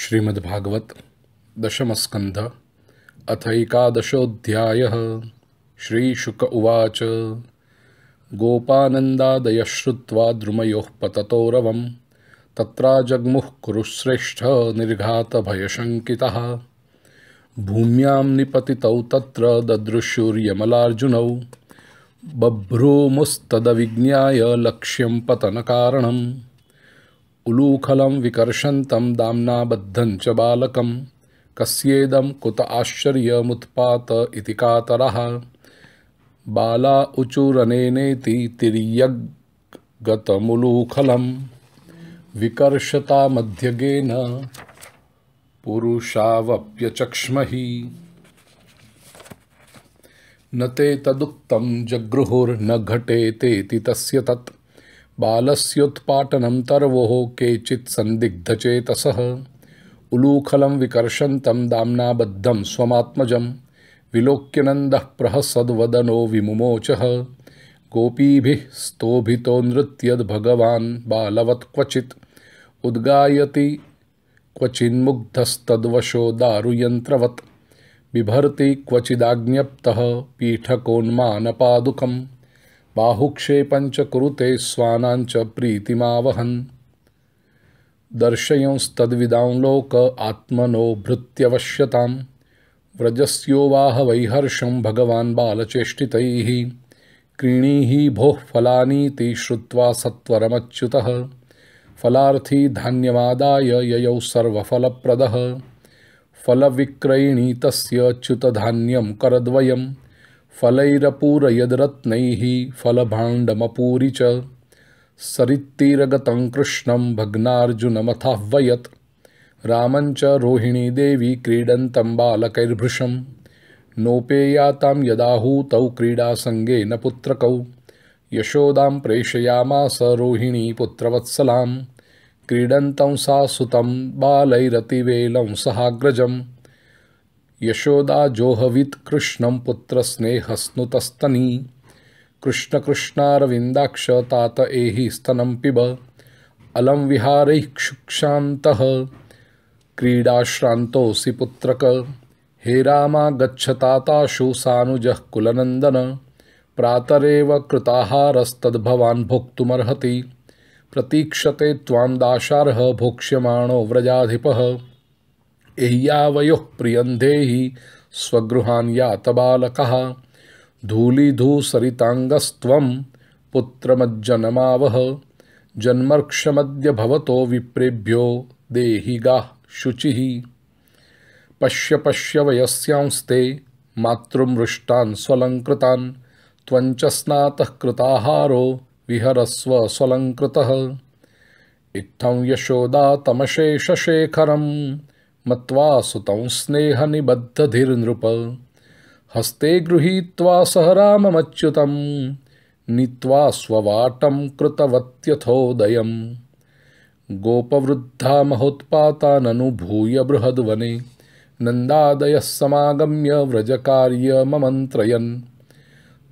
श्रीमद्भागवत दशमस्कंध अथ श्रीशुक उवाच गोपानन्दादय श्रुवा द्रुमयोः पततौरव तत्राजग्मुः कुरुश्रेष्ठ निर्घातभयशङ्कितः भूम्यां निपतितौ तत्र ददृशूर्यमलार्जुनौ बभ्रूमुस्तदविज्ञाय लक्ष्यं पतनकारणम् उलूखलं विकर्षन्तं दाम्ना बद्धं च बालकं कस्येदं कुत आश्चर्यमुत्पात इति कातरः बाला उचुरनेनेति तिर्यगतमुलूखलं विकर्षतामध्यगेन पुरुषावप्यचक्ष्महि न ते तदुक्तं जगृहुर्न घटे तस्य तत् बालस्योत्पाटनं तर्वोः केचित् सन्दिग्धचेतसः उलूखलं विकर्षन्तं दाम्नाबद्धं स्वमात्मजं विलोक्यनन्दः प्रहसद्वदनो विमुमोचः गोपीभिः स्तोभितो नृत्यद्भगवान् बालवत् क्वचित् उद्गायति क्वचिन्मुग्धस्तद्वशो दारुयन्त्रवत् बिभर्ति क्वचिदाज्ञप्तः पीठकोन्मानपादुकम् बाहुक्षेपंच कुरुते स्वानाञ्च प्रीतिमावहन् दर्शयंस्तद्विदां आत्मनो भृत्यवश्यतां व्रजस्योवाह वैहर्षं भगवान् बालचेष्टितैः क्रीणीहि भोः फलानीति श्रुत्वा सत्वरमच्युतः फलार्थी धान्यमादाय ययौ सर्वफलप्रदः फलविक्रयिणी तस्य च्युतधान्यं करद्वयम् फलैरपूरयद्रत्नैः फलभाण्डमपूरि च सरित्तीरगतं कृष्णं भग्नार्जुनमथाह्वयत् रामं च रोहिणीदेवी क्रीडन्तं बालकैर्भृशं नोपेयातां यदाहूतौ क्रीडासङ्गेन पुत्रकौ यशोदां प्रेषयामास रोहिणी पुत्रवत्सलां क्रीडन्तं सा सुतं बालैरतिवेलं सहाग्रजम् यशोदा जोहवित कृष्णम पुत्र स्नेहस्नुतस्तनी कृष्ण कृष्णारविंदाक्ष तात एहि स्तनम पिब अलम विहार क्षुक्षात क्रीडाश्रांतोसि पुत्रक हे रामा गच्छताताशु सानुजः कुलनंदन प्रातरेव कृताहारस्तद्भवान् भोक्तुमर्हति प्रतीक्षते त्वां दाशार्ह भोक्ष्यमाणो व्रजाधिपः एह्यावयोः प्रियंधे देहि स्वगृहान् यात बालकः धूलिधूसरिताङ्गस्त्वं पुत्रमज्जनमावह जन्मर्क्षमद्य विप्रेभ्यो देहि शुचि पश्य पश्य वयस्यांस्ते मातृमृष्टान् स्वलङ्कृतान् त्वञ्च स्नातः विहरस्व स्वलङ्कृतः इत्थं यशोदा तमशेषशेखरम् मत्वा सुतौ स्नेहनिबद्धधिर्नृप हस्ते गृहीत्वा सह राममच्युतं नीत्वा स्ववाटं कृतवत्यथोदयम् गोपवृद्धा महोत्पाताननुभूय बृहद्वने नन्दादयः समागम्य व्रजकार्यममन्त्रयन्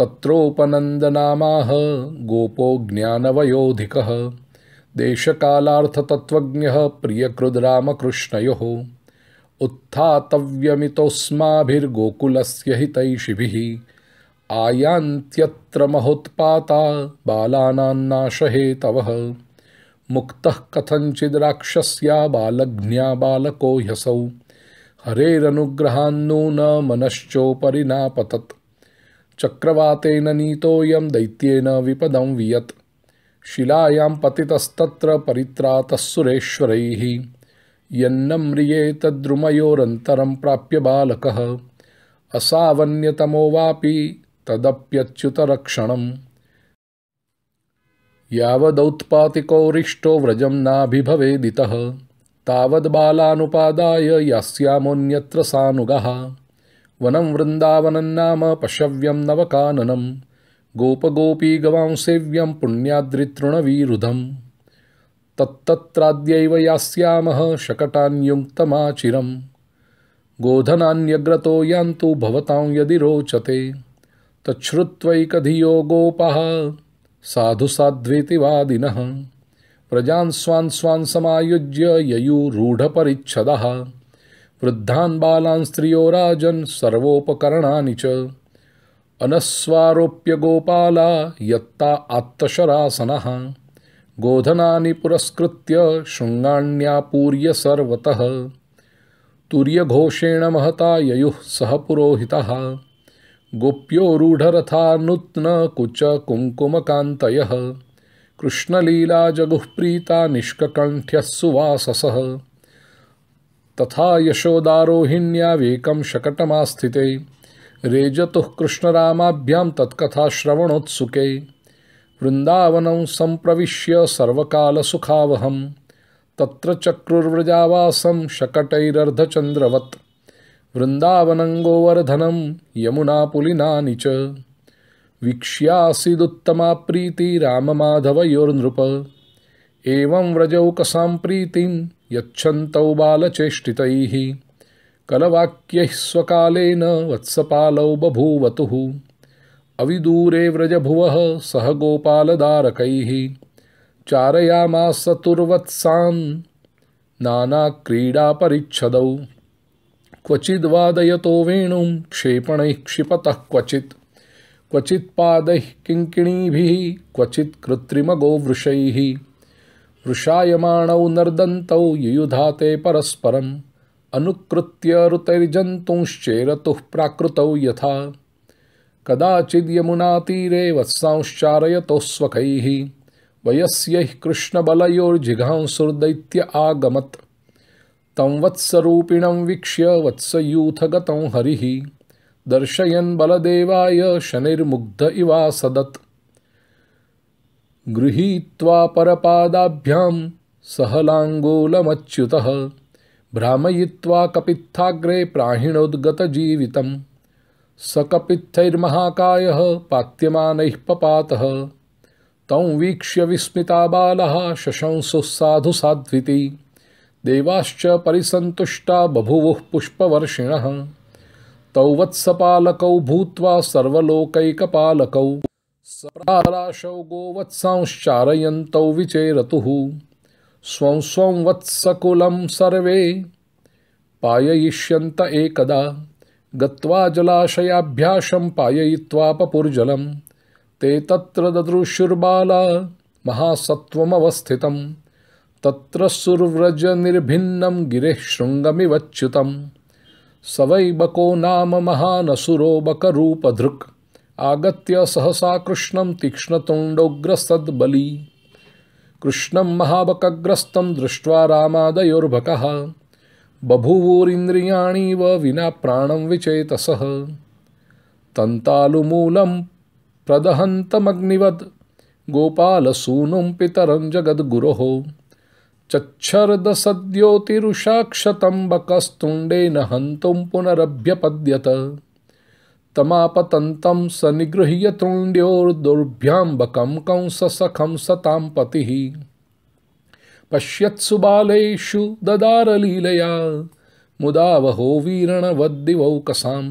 तत्रोपनन्दनामाह गोपो ज्ञानवयोधिकः देशकालार्थतत्त्वज्ञः प्रियकृद्रामकृष्णयोः उत्थातव्यमितोऽस्माभिर्गोकुलस्य हितैषिभिः आयान्त्यत्र महोत्पाता बालानान्नाशहेतवः मुक्तः कथञ्चिद्राक्षस्या बालघ्न्या बालको ह्यसौ हरेरनुग्रहान्नून मनश्चोपरि नापतत् चक्रवातेन नीतोऽयं दैत्येन विपदं वियत् शिलायां पतितस्तत्र परित्रातः सुरेश्वरैः यन्न म्रियेतद्रुमयोरन्तरं प्राप्य बालकः असावन्यतमो वापि तदप्यच्युतरक्षणम् रिष्टो व्रजं नाभिभवेदितः तावद्बालानुपादाय यास्यामोऽन्यत्र सानुगः वनं वृन्दावनं नाम पशव्यं नवकाननं गोपगोपीगवांसेव्यं पुण्याद्रितृणवीरुधम् तत्तत्राद्यैव यास्यामः शकटान्युक्तमाचिरं गोधनान्यग्रतो यान्तु भवतां यदि रोचते तच्छ्रुत्वैकधियो गोपः साधुसाध्वीति वादिनः प्रजान् स्वान् स्वान् समायुज्य ययुरूढपरिच्छदः वृद्धान् बालान् स्त्रियो राजन् सर्वोपकरणानि च अनस्वारोप्य गोपाला यत्ता आत्तशरासनः गोधना पुरस्कृत शृङ्गाण्यापूर्य सर्वत तुर्यघोषेण महता ययु सह पुरोहितः गोप्योरूढरथा नूत्नकुचकुङ्कुमकान्तयः कृष्णलीला जगुःप्रीता निष्कंठ्य सुवासस तथा यशोदारोहिण्यावेकं शकटमास्थिते रेजतुः कृष्णरामाभ्यां तत्कथाश्रवणोत्सुके वृंदावनम संप्रविश्य सर्वकाल सुखावहम तत्र चक्रुर्व्रजावासम शकटैरर्धचंद्रवत् वृंदावनं गोवर्धनम यमुना पुलिनानि च वीक्ष्यासीदुत्तमा प्रीति राममाधवयोर्नृप एवं व्रजौकसां प्रीतिं यच्छन्तौ बालचेष्टितैः कलवाक्यैः स्वकालेन वत्सपालौ बभूवतुः अविदूरे व्रजभुवः सह गोपालदारकैः चारयामास तुर्वत्सान् नानाक्रीडापरिच्छदौ क्वचिद्वादयतो क्षेपण क्षेपणैः क्वचि क्वचित् क्वचित्पादैः क्वचि कृत्रिम गोवृष वृषायमाणौ नर्दंत युयुधाते परस्परम् अनुकृत्य ऋतैर्जन्तुंश्चेरतुः प्राकृतौ यथा कदाचिद्यमुनातीरे तो स्वकैः वयस्यैः कृष्णबलयोर्जिघांसुर्दैत्य आगमत तं वत्सरूपिणं वीक्ष्य वत्सयूथगतं हरिः दर्शयन् बलदेवाय शनिर्मुग्ध इवासदत् गृहीत्वा परपादाभ्यां सहलाङ्गूलमच्युतः भ्रामयित्वा कपित्थाग्रे प्राहिणोद्गतजीवितम् सकपित्थैर्महाकाय पात्यम पपात तौ वीक्ष्य विस्मता बाला साधु साध्वी देवाश्च परिसन्तुष्टा बभुवु पुष्पवर्षिण तौ वत्सपालकौ भूत्वा सर्वलोकैकपालकौ सराशौ गोवत्सांश्चारयन्तौ विचेरतुः स्व स्व वत्सकुल सर्वे पाययिष्यन्त एकदा गत्वा जलाशयाभ्याशं पाययित्वा पपुर्जलं ते तत्र ददृशुर्बाला महासत्त्वमवस्थितं तत्र सुर्व्रजनिर्भिन्नं गिरेः शृङ्गमिवच्युतं स वै बको नाम महानसुरो बकरूपधृक् आगत्य सहसा कृष्णं तीक्ष्णतुण्डोग्रसद्बली कृष्णं महाबकग्रस्तं दृष्ट्वा रामादयोर्भकः बभूवोरिन्द्रियाणीव विना प्राणं विचेतसः तन्तालुमूलं प्रदहन्तमग्निवद् गोपालसूनुं पितरं जगद्गुरोः चच्छर्दसद्योतिरुषाक्षतम्बकस्तुण्डे न हन्तुं पुनरभ्यपद्यत तमापतन्तं स निगृह्य तृण्ड्योर्दुर्भ्याम्बकं कंससखं सतां पतिः पश्यत्सु बालेषु लीलया मुदा वहो वीरणवद्दिवौकसाम्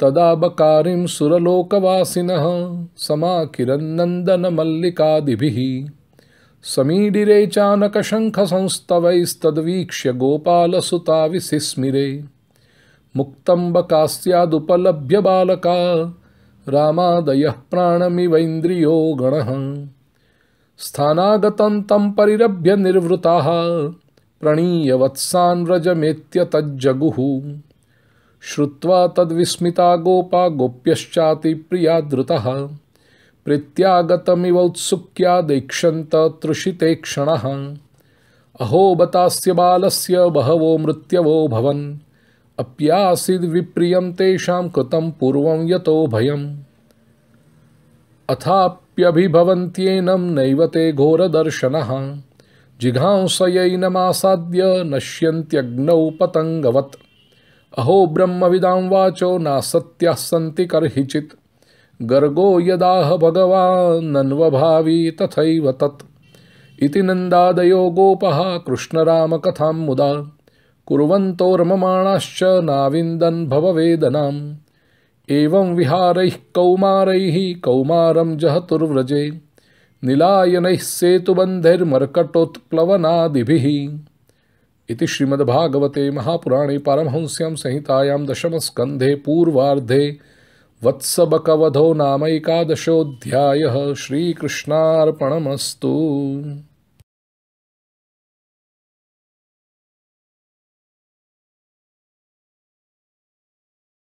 तदा बकारिं सुरलोकवासिनः समाकिरन्नन्दनमल्लिकादिभिः समीडिरे चानकशङ्खसंस्तवैस्तद्वीक्ष्य गोपालसुताविसिस्मिरे मुक्तं बकास्यादुपलभ्य बालका रामादयः प्राणमिवैन्द्रियो गणः स्थानागतं तं परिरभ्य निर्वृताः प्रणीयवत्सान् व्रजमेत्य तज्जगुः श्रुत्वा तद्विस्मिता गोपा गोप्यश्चातिप्रिया धृतः उत्सुक्या दैक्षन्त तृषिते क्षणः अहो बतास्य बालस्य बहवो मृत्यवो भवन् अप्यासीद्विप्रियं तेषां कृतं पूर्वं यतो भयम् अथाप्यभिभवन्त्येनं नैव ते घोरदर्शनः जिघांसयैनमासाद्य नश्यन्त्यग्नौ पतङ्गवत् अहो ब्रह्मविदां वाचो नासत्याः सन्ति कर्हिचित् गर्गो यदाह भगवान्नन्वभावी तथैव तत् इति नन्दादयो गोपः कृष्णरामकथां मुदा कुर्वन्तोर्ममाणाश्च नाविन्दन् भववेदनाम् एवं विहारैः कौमारैः कौमारं जहतुर्व्रजे निलायनैः सेतुबन्धैर्मर्कटोत्प्लवनादिभिः इति श्रीमद्भागवते महापुराणे पारमहंस्यां संहितायां दशमस्कन्धे पूर्वार्धे वत्सबकवधो नामैकादशोऽध्यायः श्रीकृष्णार्पणमस्तु